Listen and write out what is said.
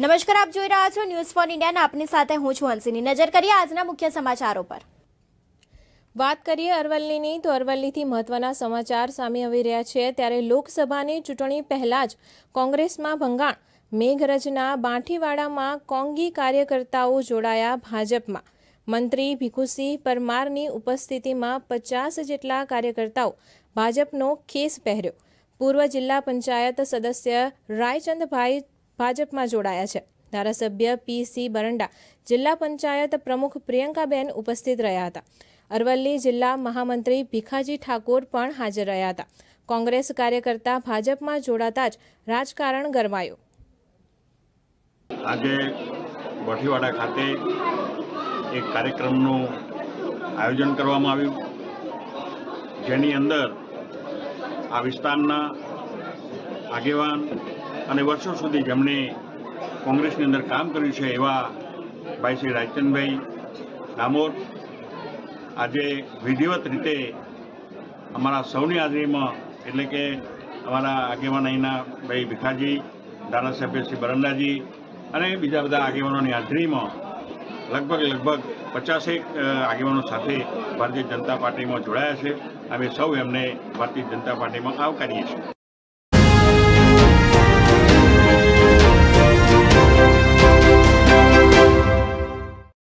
નમસ્કાર આપ જોઈ રહ્યા છો ન્યૂઝ ફોર ઇન્ડિયાના આપની સાથે હું છું હંસીની નજર કરીએ આજના મુખ્ય સમાચારો પર વાત કરીએ અરવલ્લીની તો અરવલ્લીથી મહત્વના સમાચાર સામે આવી રહ્યા છે ત્યારે લોકસભાની ચૂંટણી પહેલાં જ કોંગ્રેસમાં ભંગાણ મેઘરજના બાંઠીવાડામાં કોંગી કાર્યકર્તાઓ જોડાયા ભાજપમાં મંત્રી ભીખુસિંહ પરમારની ઉપસ્થિતિમાં પચાસ જેટલા કાર્યકર્તાઓ ભાજપનો ખેસ પહેર્યો પૂર્વ જિલ્લા પંચાયત સદસ્ય રાયચંદભાઈ ભાજપમાં જોડાયા છે ધારાસભ્ય પી સી બરંડા જિલ્લા પંચાયત પ્રમુખ પ્રિયંકાબેન ઉપસ્થિત રહ્યા હતા અરવલ્લી જિલ્લા મહામંત્રી ભીખાજી ઠાકોર પણ હાજર રહ્યા હતા કોંગ્રેસ કાર્યકર્તા ભાજપમાં જોડાતા જ રાજકારણ ગરમાયું આજે બઠીવાડા ખાતે એક કાર્યક્રમનું આયોજન કરવામાં આવ્યું જેની અંદર આ વિસ્તારના આગેવાન અને વર્ષો સુધી જેમણે કોંગ્રેસની અંદર કામ કર્યું છે એવા ભાઈ શ્રી રાજચંદભાઈ ડામોર આજે વિધિવત રીતે અમારા સૌની હાજરીમાં એટલે કે અમારા આગેવાન અહીંના ભાઈ ભીખાજી ધારાસભ્ય શ્રી બરંડાજી અને બીજા બધા આગેવાનોની હાજરીમાં લગભગ લગભગ પચાસેક આગેવાનો સાથે ભારતીય જનતા પાર્ટીમાં જોડાયા છે અમે સૌ એમને ભારતીય જનતા પાર્ટીમાં આવકારીએ છીએ